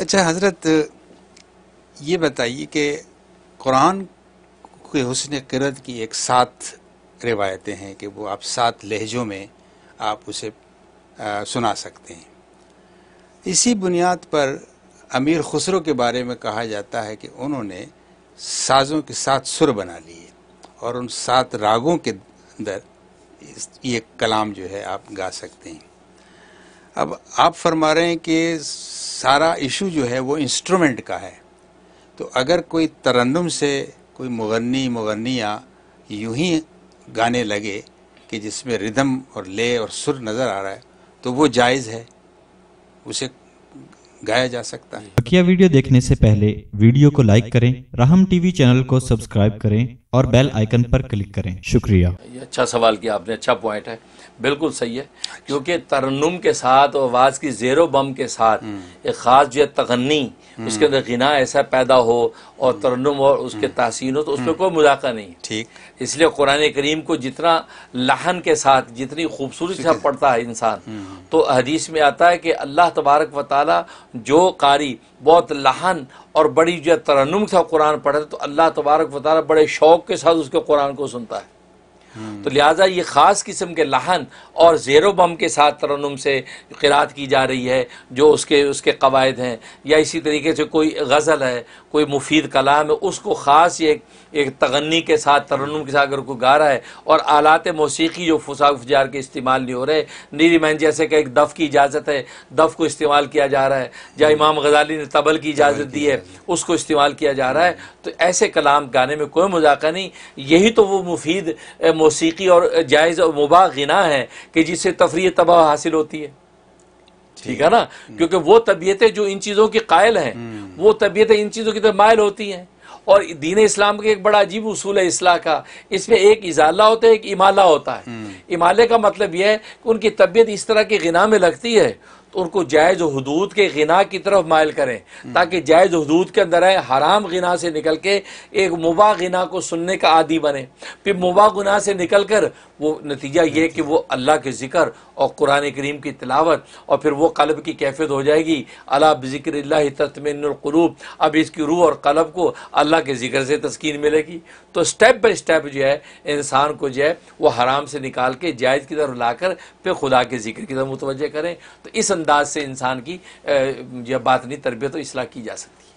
अच्छा हज़रत ये बताइए कि कुरान के हसन करत की एक सात रिवायतें हैं कि वो आप सात लहजों में आप उसे आ, सुना सकते हैं इसी बुनियाद पर अमीर खुसरो के बारे में कहा जाता है कि उन्होंने साजों के साथ सुर बना लिए और उन सात रागों के अंदर ये कलाम जो है आप गा सकते हैं अब आप फरमा रहे हैं कि सारा इशू जो है वो इंस्ट्रूमेंट का है तो अगर कोई तरन्नम से कोई मुगनी मुगनिया यूं ही गाने लगे कि जिसमें रिदम और ले और सुर नज़र आ रहा है तो वो जायज़ है उसे गाया जा सकता है बकिया वीडियो देखने से पहले वीडियो को लाइक करें राहम टीवी चैनल को सब्सक्राइब करें और बेल आइकन पर क्लिक करें शुक्रिया ये अच्छा सवाल किया आपने अच्छा पॉइंट है बिल्कुल सही है क्योंकि तरन्नुम के साथ और आवाज़ की जेरो बम के साथ हम्म। एक ख़ास जो है तगन्नी हम्म। उसके अंदर गिना ऐसा पैदा हो और हम्म। तरन्नुम और उसके तहसीन हो तो उसमें कोई मुलाका नहीं है ठीक इसलिए कुरान करीम को जितना लहन के साथ जितनी खूबसूरती से पढ़ता है इंसान तो हदीस में आता है कि अल्लाह तबारक व ताली जो कारी बहुत लहन और बड़ी जो तरन्नुम था कुरान पढ़े तो अल्लाह तबारक वाली बड़े शौक़ के साथ उसके कुरान को सुनता है तो लिहाजा ये ख़ास किस्म के लहन और ज़ेरो बम के साथ तरनम से किरात की जा रही है जो उसके उसके कवायद हैं या इसी तरीके से कोई गज़ल है कोई मुफीद कलाम है उसको ख़ास एक एक तगन्नी के साथ तरनम के साथ अगर कोई गा रहा है और आलात मौसीकी जो फसा फजार के इस्तेमाल नहीं हो रहे नीरी मैन जैसे कि एक दफ़ की इजाज़त है दफ़ को इस्तेमाल किया जा रहा है या इमाम गजाली ने तबल की इजाज़त दी है उसको इस्तेमाल किया जा रहा है तो ऐसे कलाम गाने में कोई मजाक नहीं यही तो वो मुफीद मौसीकी और जायज़ और मुबा गना है कि जिससे तफरी तबाह हासिल होती है ठीक है ना हम्म। क्योंकि वो तबीयतें जो इन चीज़ों की कायल है हम्म। वो तबीयतें इन चीज़ों की तरफ मायल होती हैं और दीन इस्लाम का एक बड़ा अजीब उसूल है इसलाह का इसमें एक इजाला होता है एक इमाला होता है हम्म। इमाले का मतलब यह है कि उनकी तबीयत इस तरह की गिना में लगती है तो उनको जायज़ हदूद के गना की तरफ मायल करें ताकि जायज़ हदूद के अंदर आए हराम गना से निकल के एक मुबा गना को सुनने का आदि बने फिर मुबा गुना से निकल कर वो नतीजा ये कि वो अल्लाह के ज़िक्र और कुरान करीम की तिलावत और फिर वो कलब की कैफियत हो जाएगी अला बिक्र ततमिनकलूब अब इसकी रूह और कलब को अल्लाह के ज़िक्र से तस्किन मिलेगी तो स्टेप बाई स्टेप जो है इंसान को जो है वह हराम से निकाल के जायज़ की तरफ लाकर फिर खुदा के ज़िक्र की तरफ मुतवजह करें तो इस अंदाज से इंसान की बात बातनी तरबियत और इसलाह की जा सकती है